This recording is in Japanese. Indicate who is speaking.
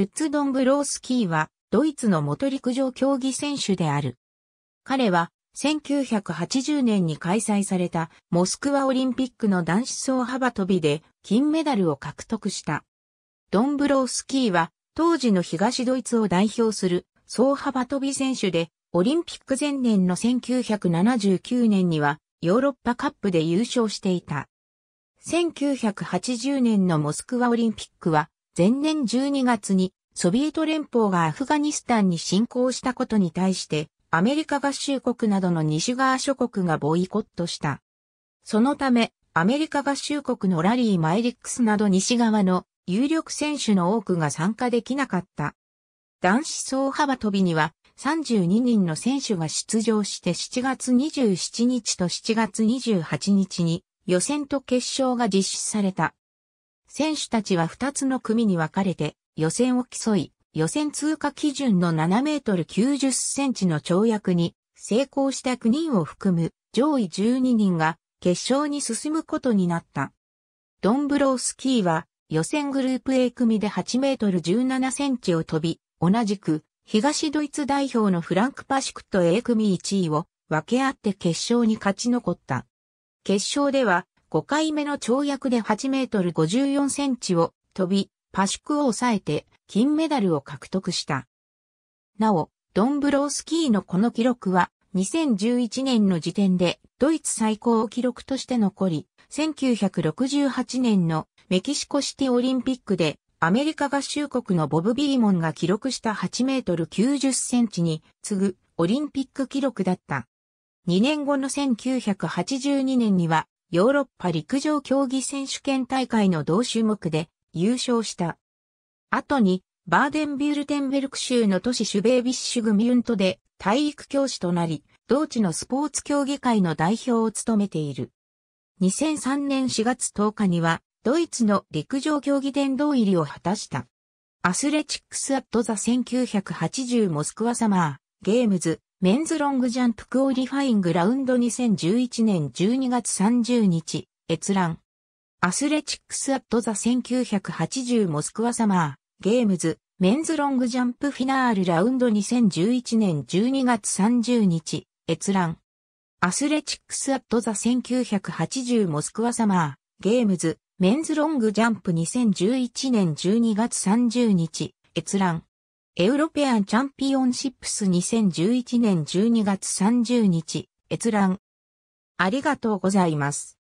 Speaker 1: ルッツ・ドンブロースキーは、ドイツの元陸上競技選手である。彼は、1980年に開催されたモスクワオリンピックの男子総幅跳びで金メダルを獲得した。ドンブロースキーは当時の東ドイツを代表する総幅跳び選手でオリンピック前年の1979年にはヨーロッパカップで優勝していた。1980年のモスクワオリンピックは前年12月にソビエト連邦がアフガニスタンに侵攻したことに対して、アメリカ合衆国などの西側諸国がボイコットした。そのため、アメリカ合衆国のラリー・マイリックスなど西側の有力選手の多くが参加できなかった。男子総幅跳びには32人の選手が出場して7月27日と7月28日に予選と決勝が実施された。選手たちは2つの組に分かれて予選を競い、予選通過基準の7メートル90センチの跳躍に成功した9人を含む上位12人が決勝に進むことになった。ドンブロースキーは予選グループ A 組で8メートル17センチを飛び、同じく東ドイツ代表のフランク・パシクと A 組1位を分け合って決勝に勝ち残った。決勝では5回目の跳躍で8メートル54センチを飛び、パシュクを抑えて金メダルを獲得した。なお、ドンブロースキーのこの記録は2011年の時点でドイツ最高記録として残り、1968年のメキシコシティオリンピックでアメリカ合衆国のボブ・ビーモンが記録した8メートル90センチに次ぐオリンピック記録だった。2年後の1982年にはヨーロッパ陸上競技選手権大会の同種目で優勝した。後に、バーデンビュルテンベルク州の都市シュベービッシュグミュントで体育教師となり、同地のスポーツ競技会の代表を務めている。2003年4月10日には、ドイツの陸上競技殿堂入りを果たした。アスレチックスアットザ1980モスクワサマー、ゲームズ、メンズロングジャンプクオリファイングラウンド2011年12月30日、閲覧。アスレチックスアットザ1980モスクワサマー、ゲームズ、メンズロングジャンプフィナールラウンド2011年12月30日、閲覧。アスレチックスアットザ1980モスクワサマー、ゲームズ、メンズロングジャンプ2011年12月30日、閲覧。エウロペアンチャンピオンシップス2011年12月30日、閲覧。ありがとうございます。